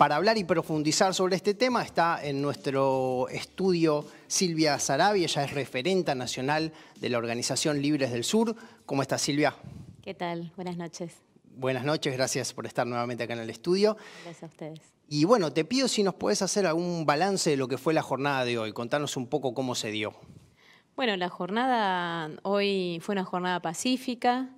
Para hablar y profundizar sobre este tema está en nuestro estudio Silvia Zarabi, ella es referente nacional de la organización Libres del Sur. ¿Cómo está Silvia? ¿Qué tal? Buenas noches. Buenas noches, gracias por estar nuevamente acá en el estudio. Gracias a ustedes. Y bueno, te pido si nos puedes hacer algún balance de lo que fue la jornada de hoy, contarnos un poco cómo se dio. Bueno, la jornada hoy fue una jornada pacífica,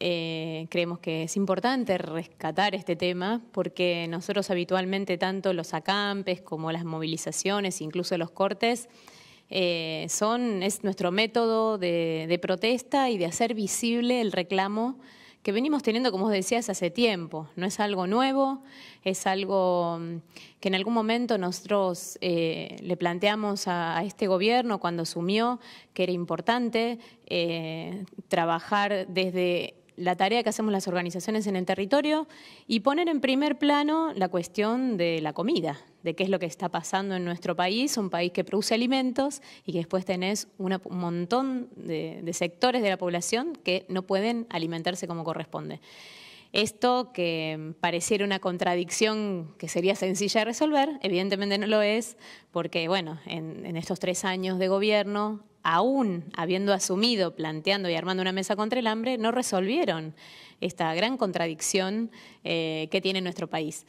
eh, creemos que es importante rescatar este tema porque nosotros habitualmente tanto los acampes como las movilizaciones, incluso los cortes, eh, son, es nuestro método de, protesta y de hacer visible el reclamo que venimos teniendo, como os decías, hace tiempo. No es algo nuevo, es algo mm, que en algún momento nosotros eh, le planteamos a, a, este gobierno cuando asumió que era importante trabajar desde la tarea que hacemos las organizaciones en el territorio y poner en primer plano la cuestión de la comida, de qué es lo que está pasando en nuestro país, un país que produce alimentos y que después tenés un montón de, sectores de la población que no pueden alimentarse como corresponde. Esto que pareciera una contradicción que sería sencilla de resolver, evidentemente no lo es, porque bueno, en estos tres años de gobierno aún habiendo asumido, planteando y armando una mesa contra el hambre, no resolvieron esta gran contradicción eh, que tiene nuestro país.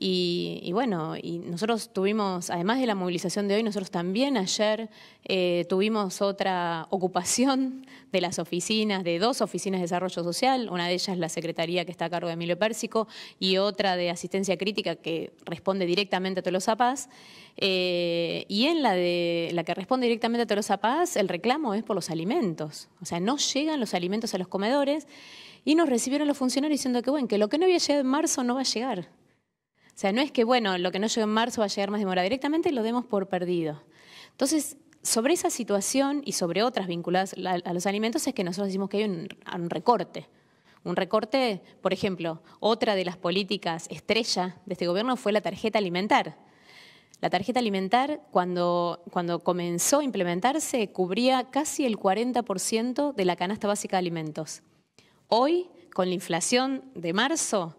Y, bueno, y nosotros tuvimos, además de la movilización de hoy, nosotros también ayer eh, tuvimos otra ocupación de las oficinas, de dos oficinas de desarrollo social, una de ellas la Secretaría que está a cargo de Emilio Pérsico y otra de asistencia crítica que responde directamente a Tolosa Paz. Eh, y en la, de, la que responde directamente a Tolosa Paz, el reclamo es por los alimentos. O sea, no llegan los alimentos a los comedores y nos recibieron los funcionarios diciendo que, bueno, que lo que no había llegado en marzo no va a llegar. O sea, no es que, bueno, lo que no llegó en marzo va a llegar más demora, directamente lo demos por perdido. Entonces, sobre esa situación y sobre otras vinculadas a los alimentos es que nosotros decimos que hay un, recorte. Un recorte, por ejemplo, otra de las políticas estrella de este gobierno fue la tarjeta alimentar. La tarjeta alimentar, cuando, cuando comenzó a implementarse, cubría casi el 40% de la canasta básica de alimentos. Hoy, con la inflación de marzo,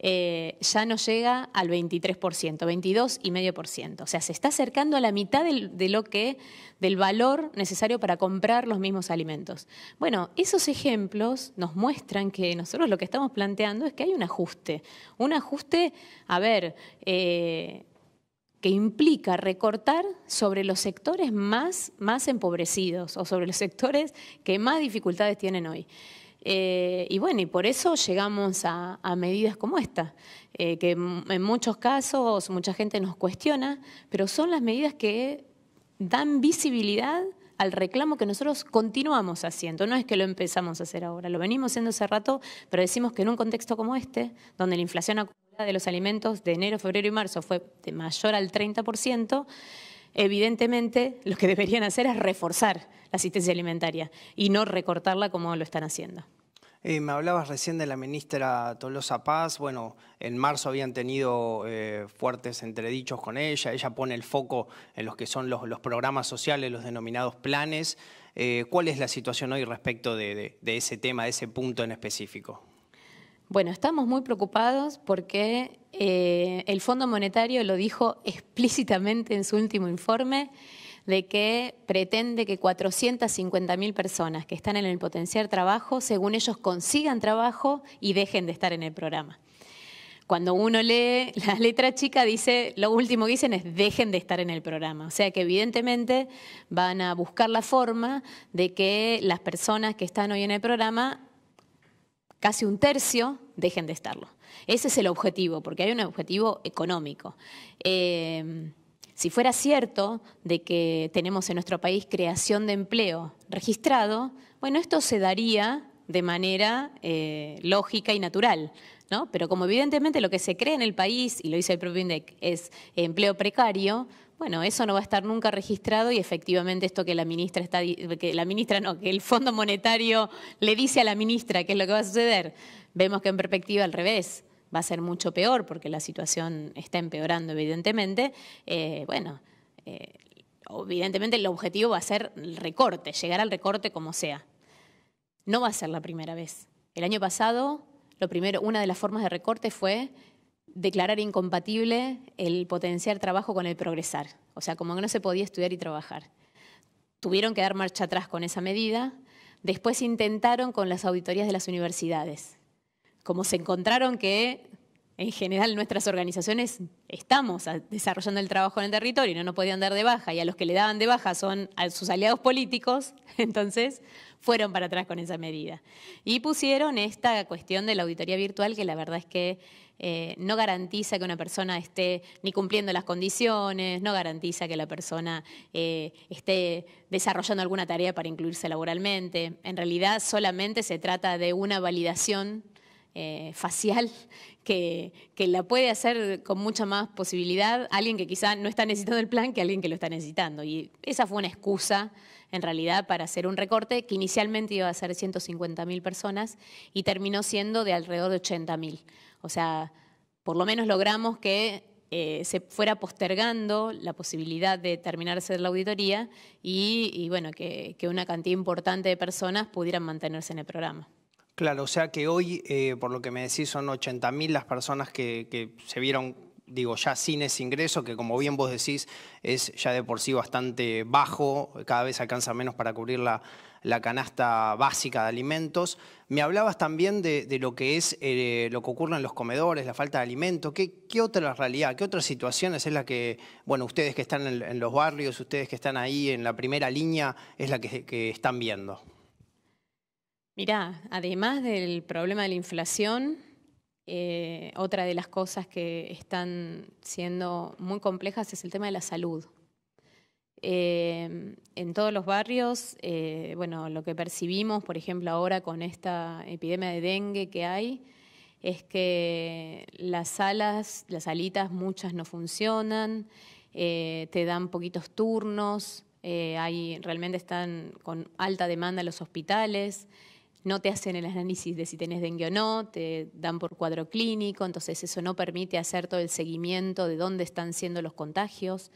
eh, ya no llega al 23%, 22,5%. O sea, se está acercando a la mitad del, de lo que, del valor necesario para comprar los mismos alimentos. Bueno, esos ejemplos nos muestran que nosotros lo que estamos planteando es que hay un ajuste. Un ajuste, a ver, eh, que implica recortar sobre los sectores más, más empobrecidos o sobre los sectores que más dificultades tienen hoy. Eh, y bueno, y por eso llegamos a, medidas como esta, eh, que en muchos casos mucha gente nos cuestiona, pero son las medidas que dan visibilidad al reclamo que nosotros continuamos haciendo. No es que lo empezamos a hacer ahora, lo venimos haciendo hace rato, pero decimos que en un contexto como este, donde la inflación acumulada de los alimentos de enero, febrero y marzo fue de mayor al 30%, evidentemente lo que deberían hacer es reforzar la asistencia alimentaria y no recortarla como lo están haciendo. Eh, me hablabas recién de la ministra Tolosa Paz. Bueno, en marzo habían tenido eh, fuertes entredichos con ella. Ella pone el foco en los que son los, programas sociales, los denominados planes. Eh, ¿Cuál es la situación hoy respecto de ese tema, de ese punto en específico? Bueno, estamos muy preocupados porque eh, el Fondo Monetario lo dijo explícitamente en su último informe de que pretende que 450.000 personas que están en el potenciar trabajo, según ellos, consigan trabajo y dejen de estar en el programa. Cuando uno lee la letra chica dice, lo último que dicen es dejen de estar en el programa. O sea que evidentemente van a buscar la forma de que las personas que están hoy en el programa casi un tercio dejen de estarlo. Ese es el objetivo, porque hay un objetivo económico. Em, si fuera cierto de que tenemos en nuestro país creación de empleo registrado, bueno, esto se daría de manera eh, lógica y natural. ¿no? Pero como evidentemente lo que se cree en el país, y lo dice el propio INDEC, es empleo precario, bueno, eso no va a estar nunca registrado y efectivamente esto que la ministra está que la ministra no, que el Fondo Monetario le dice a la ministra qué es lo que va a suceder. Vemos que en perspectiva al revés, va a ser mucho peor porque la situación está empeorando evidentemente. Eh, bueno, eh, evidentemente el objetivo va a ser el recorte, llegar al recorte como sea. No va a ser la primera vez. El año pasado, lo primero, una de las formas de recorte fue declarar incompatible el potenciar trabajo con el progresar, o sea, como que no se podía estudiar y trabajar. Tuvieron que dar marcha atrás con esa medida, después intentaron con las auditorías de las universidades. Como se encontraron que en general nuestras organizaciones estamos desarrollando el trabajo en el territorio, no, no podían dar de baja y a los que le daban de baja son a sus aliados políticos, entonces fueron para atrás con esa medida. Y pusieron esta cuestión de la auditoría virtual que la verdad es que eh, no garantiza que una persona esté ni cumpliendo las condiciones, no garantiza que la persona eh, esté desarrollando alguna tarea para incluirse laboralmente. En realidad solamente se trata de una validación eh, facial que, la puede hacer con mucha más posibilidad alguien que quizá no está necesitando el plan que alguien que lo está necesitando. Y esa fue una excusa, en realidad, para hacer un recorte que inicialmente iba a ser 150.000 personas y terminó siendo de alrededor de 80.000. O sea, por lo menos logramos que eh, se fuera postergando la posibilidad de hacer la auditoría y, bueno, que una cantidad importante de personas pudieran mantenerse en el programa. Claro, o sea que hoy, eh, por lo que me decís, son 80.000 las personas que, se vieron digo, ya sin ese ingreso, que como bien vos decís, es ya de por sí bastante bajo, cada vez alcanza menos para cubrir la, canasta básica de alimentos. Me hablabas también de, lo que es eh, lo que ocurre en los comedores, la falta de alimentos. ¿Qué, otra realidad, qué otras situaciones es la que, bueno, ustedes que están en, los barrios, ustedes que están ahí en la primera línea, es la que están viendo? Mirá, además del problema de la inflación, eh, otra de las cosas que están siendo muy complejas es el tema de la salud. Eh, en todos los barrios, eh, bueno, lo que percibimos, por ejemplo, ahora con esta epidemia de dengue que hay, es que las salas, las salitas, muchas no funcionan, te dan poquitos turnos, hay, realmente están con alta demanda los hospitales no te hacen el análisis de si tenés dengue o no, te dan por cuadro clínico, entonces eso no permite hacer todo el seguimiento de dónde están siendo los contagios.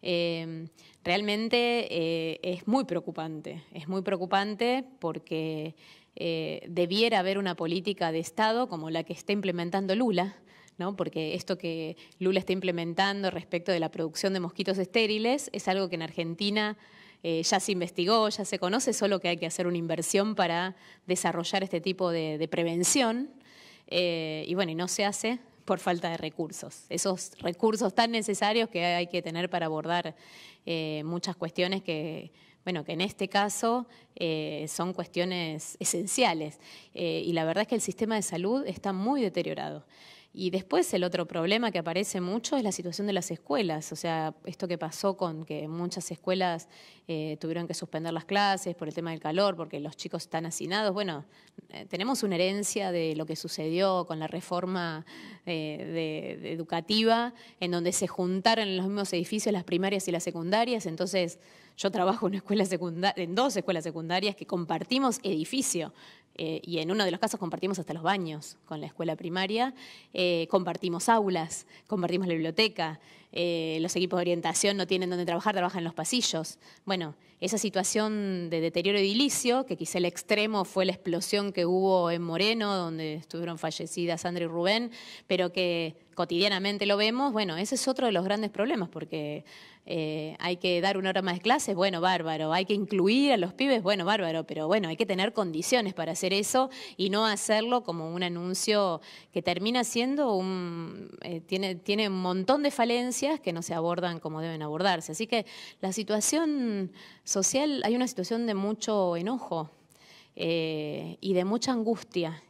Em, realmente eh, es muy preocupante, es muy preocupante porque eh, debiera haber una política de Estado como la que está implementando Lula, ¿no? porque esto que Lula está implementando respecto de la producción de mosquitos estériles es algo que en Argentina eh, ya se investigó, ya se conoce, solo que hay que hacer una inversión para desarrollar este tipo de, prevención. Eh, y bueno, y no se hace por falta de recursos, esos recursos tan necesarios que hay que tener para abordar eh, muchas cuestiones que, bueno, que en este caso son cuestiones esenciales. y la verdad es que el sistema de salud está muy deteriorado. Y después el otro problema que aparece mucho es la situación de las escuelas, o sea, esto que pasó con que muchas escuelas eh, tuvieron que suspender las clases por el tema del calor, porque los chicos están hacinados. Bueno, eh, tenemos una herencia de lo que sucedió con la reforma eh, educativa, en donde se juntaron en los mismos edificios las primarias y las secundarias, entonces yo trabajo en, una escuela en dos escuelas secundarias que compartimos edificio. Eh, y en uno de los casos compartimos hasta los baños con la escuela primaria, eh, compartimos aulas, compartimos la biblioteca, eh, los equipos de orientación no tienen dónde trabajar, trabajan en los pasillos. Bueno, esa situación de deterioro edilicio, que quizá el extremo fue la explosión que hubo en Moreno, donde estuvieron fallecidas Sandra y Rubén, pero que cotidianamente lo vemos, bueno, ese es otro de los grandes problemas, porque eh, hay que dar una hora más de clases, bueno, bárbaro, hay que incluir a los pibes, bueno, bárbaro, pero bueno, hay que tener condiciones para hacer eso y no hacerlo como un anuncio que termina siendo un, eh, tiene, tiene un montón de falencias que no se abordan como deben abordarse. Así que la situación social, hay una situación de mucho enojo eh, y de mucha angustia.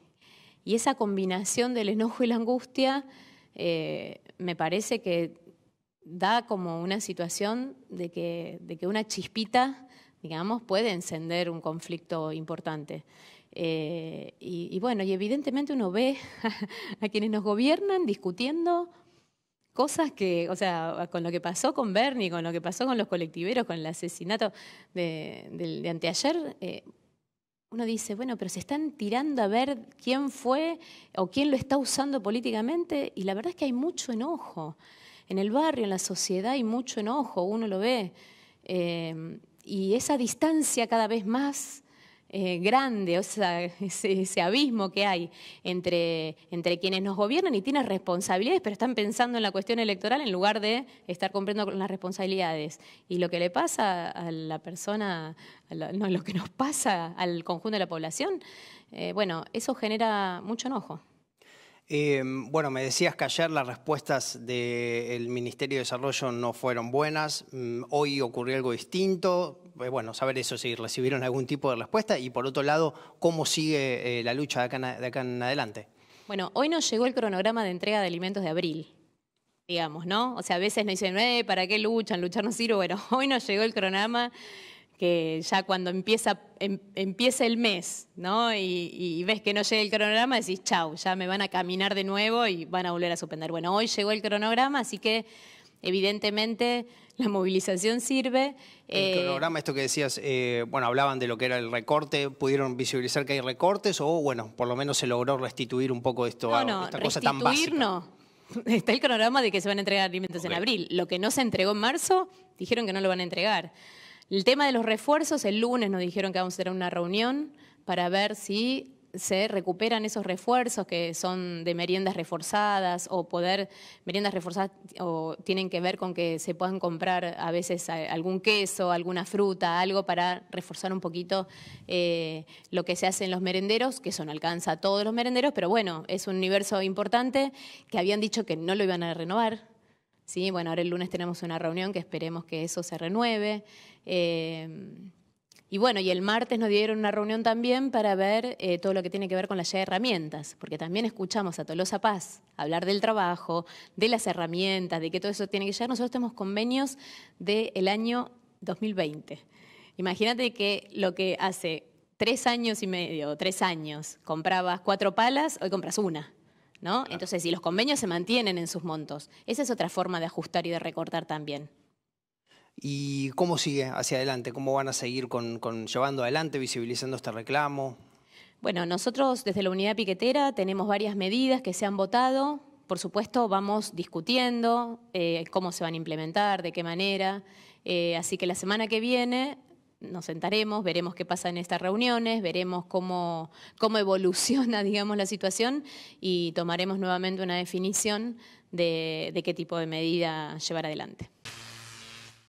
Y esa combinación del enojo y la angustia eh, me parece que da como una situación de que, una chispita, digamos, puede encender un conflicto importante. Eh, y, bueno, y evidentemente uno ve a, quienes nos gobiernan discutiendo cosas que, o sea, con lo que pasó con Bernie, con lo que pasó con los colectiveros, con el asesinato de, anteayer, eh, uno dice, bueno, pero se están tirando a ver quién fue o quién lo está usando políticamente y la verdad es que hay mucho enojo. En el barrio, en la sociedad hay mucho enojo, uno lo ve. Eh, y esa distancia cada vez más eh, grande, o sea, ese, abismo que hay entre, quienes nos gobiernan y tienen responsabilidades, pero están pensando en la cuestión electoral en lugar de estar cumpliendo con las responsabilidades. Y lo que le pasa a la persona, no, lo que nos pasa al conjunto de la población, eh, bueno, eso genera mucho enojo. Eh, bueno, me decías que ayer las respuestas del Ministerio de Desarrollo no fueron buenas. Mm, hoy ocurrió algo distinto. Eh, bueno, saber eso, si recibieron algún tipo de respuesta. Y por otro lado, ¿cómo sigue eh, la lucha de acá, en adelante? Bueno, hoy nos llegó el cronograma de entrega de alimentos de abril digamos, ¿no? O sea, a veces nos dicen, ¿para qué luchan? Luchar no sirve. Bueno, hoy nos llegó el cronograma que ya cuando empieza, em, empieza el mes, ¿no? Y, ves que no llega el cronograma, decís, chau, ya me van a caminar de nuevo y van a volver a suspender. Bueno, hoy llegó el cronograma, así que evidentemente la movilización sirve. El eh, cronograma, esto que decías, eh, bueno, hablaban de lo que era el recorte, ¿pudieron visibilizar que hay recortes o, bueno, por lo menos se logró restituir un poco esto, no, esta cosa tan básica? No, está el cronograma de que se van a entregar alimentos en abril. Lo que no se entregó en marzo, dijeron que no lo van a entregar. El tema de los refuerzos, el lunes nos dijeron que vamos a tener una reunión para ver si se recuperan esos refuerzos que son de meriendas reforzadas o poder, meriendas reforzadas o tienen que ver con que se puedan comprar a veces algún queso, alguna fruta, algo para reforzar un poquito eh, lo que se hace en los merenderos, que son no alcanza a todos los merenderos, pero bueno, es un universo importante que habían dicho que no lo iban a renovar, ¿sí? Bueno, ahora el lunes tenemos una reunión que esperemos que eso se renueve. Eh, y bueno, y el martes nos dieron una reunión también para ver eh, todo lo que tiene que ver con la ya de herramientas, porque también escuchamos a Tolosa Paz hablar del trabajo, de las herramientas, de que todo eso tiene que llegar. Nosotros tenemos convenios del año 2020. Imagínate que lo que hace tres años y medio, tres años, comprabas cuatro palas, hoy compras una. ¿no? Entonces, si los convenios se mantienen en sus montos, esa es otra forma de ajustar y de recortar también. ¿Y cómo sigue hacia adelante? ¿Cómo van a seguir con, llevando adelante, visibilizando este reclamo? Bueno, nosotros desde la unidad piquetera tenemos varias medidas que se han votado. Por supuesto, vamos discutiendo eh, cómo se van a implementar, de qué manera. Eh, así que la semana que viene nos sentaremos, veremos qué pasa en estas reuniones, veremos cómo, evoluciona, la situación y tomaremos nuevamente una definición de, de qué tipo de medida llevar adelante.